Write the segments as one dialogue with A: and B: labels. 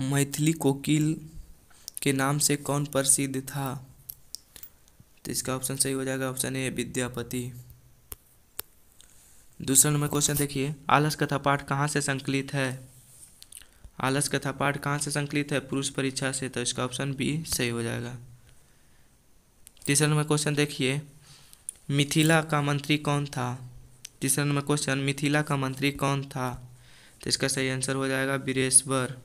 A: मैथिली कोकिल के नाम से कौन प्रसिद्ध था तो इसका ऑप्शन सही हो जाएगा ऑप्शन ए विद्यापति दूसरा नंबर क्वेश्चन देखिए आलस कथा पाठ कहाँ से संकलित है आलस कथा पाठ कहाँ से संकलित है पुरुष परीक्षा से तो इसका ऑप्शन बी सही हो जाएगा तीसरा नंबर क्वेश्चन देखिए मिथिला का मंत्री कौन था तीसरा नंबर क्वेश्चन मिथिला का मंत्री कौन था तो इसका सही आंसर हो जाएगा बीरेश्वर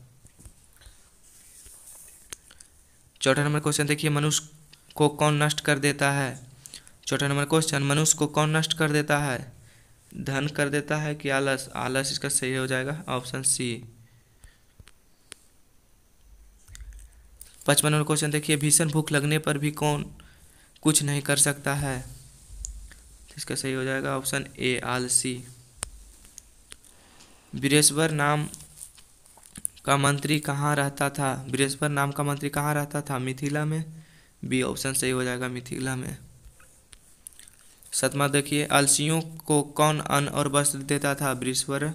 A: चौथा नंबर क्वेश्चन देखिए मनुष्य को कौन नष्ट कर देता है चौथा नंबर क्वेश्चन मनुष्य को कौन नष्ट कर देता है धन कर देता है कि आलस आलस इसका सही हो जाएगा ऑप्शन सी पचपन नंबर क्वेश्चन देखिए भीषण भूख लगने पर भी कौन कुछ नहीं कर सकता है इसका सही हो जाएगा ऑप्शन ए आलसी बीरेश्वर नाम का मंत्री कहाँ रहता था बृहस्पति नाम का मंत्री कहाँ रहता था मिथिला में बी ऑप्शन सही हो जाएगा मिथिला में सतमा देखिए अलसियों को कौन अन्न और वस्त्र देता था बृहस्वर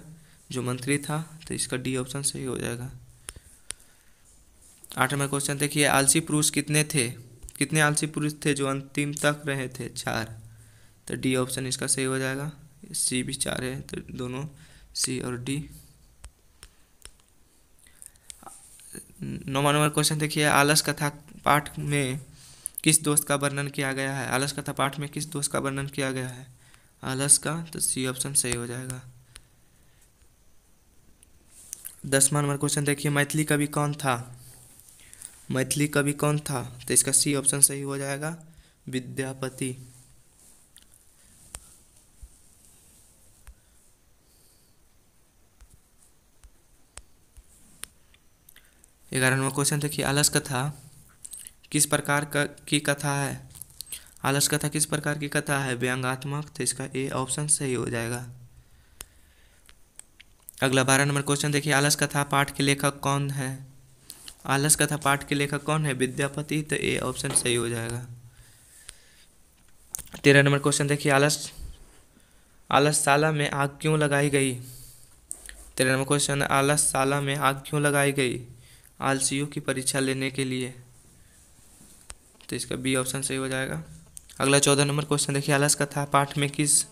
A: जो मंत्री था तो इसका डी ऑप्शन सही हो जाएगा आठवां क्वेश्चन देखिए आलसी पुरुष कितने थे कितने आलसी पुरुष थे जो अंतिम तक रहे थे चार तो डी ऑप्शन इसका सही हो जाएगा सी भी चार है तो दोनों सी और डी नौवा नंबर क्वेश्चन देखिए आलस कथा पाठ में किस दोस्त का वर्णन किया गया है आलस कथा पाठ में किस दोस्त का वर्णन किया गया है आलस का तो सी ऑप्शन सही हो जाएगा दसवा नंबर क्वेश्चन देखिए मैथिली कवि कौन था मैथिली कवि कौन था तो इसका सी ऑप्शन सही हो जाएगा विद्यापति ग्यारह नंबर क्वेश्चन देखिए आलस कथा किस प्रकार का की कथा है आलस कथा किस प्रकार की कथा है व्यंगात्मक तो इसका ए ऑप्शन सही हो जाएगा अगला बारह नंबर क्वेश्चन देखिए आलस कथा पाठ के लेखक कौन है आलस कथा पाठ के लेखक कौन है विद्यापति तो ए ऑप्शन सही हो जाएगा तेरह नंबर क्वेश्चन देखिए आलस आलस साला में आग क्यों लगाई गई तेरह नंबर क्वेश्चन आलस साला में आग क्यों लगाई गई आल की परीक्षा लेने के लिए तो इसका बी ऑप्शन सही हो जाएगा अगला चौदह नंबर क्वेश्चन देखिए आलस कथा पाठ में किस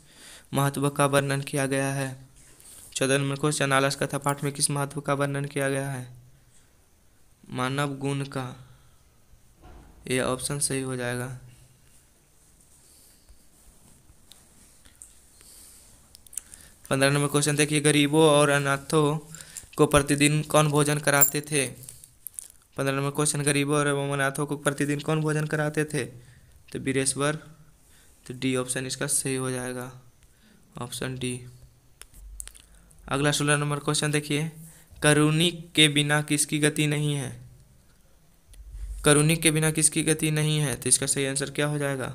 A: महत्व का वर्णन किया गया है चौदह नंबर क्वेश्चन आलस कथा पाठ में किस महत्व का वर्णन किया गया है मानव गुण का ये ऑप्शन सही हो जाएगा पंद्रह नंबर क्वेश्चन देखिए गरीबों और अनाथों को प्रतिदिन कौन भोजन कराते थे पंद्रह नंबर क्वेश्चन गरीबों और अनाथों को प्रतिदिन कौन भोजन कराते थे तो बीरेश्वर तो डी ऑप्शन इसका सही हो जाएगा ऑप्शन डी अगला सोलह नंबर क्वेश्चन देखिए करुणी के बिना किसकी गति नहीं है करुणी के बिना किसकी गति नहीं है तो इसका सही आंसर क्या हो जाएगा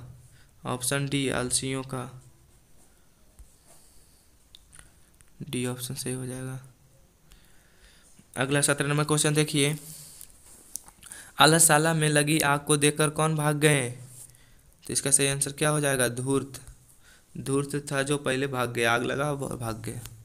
A: ऑप्शन डी आलसियों का डी ऑप्शन सही हो जाएगा अगला सत्रह नंबर क्वेश्चन देखिए आलाशाला में लगी आग को देखकर कौन भाग गए तो इसका सही आंसर क्या हो जाएगा धूर्त धूर्त था जो पहले भाग गया आग लगा और भाग गया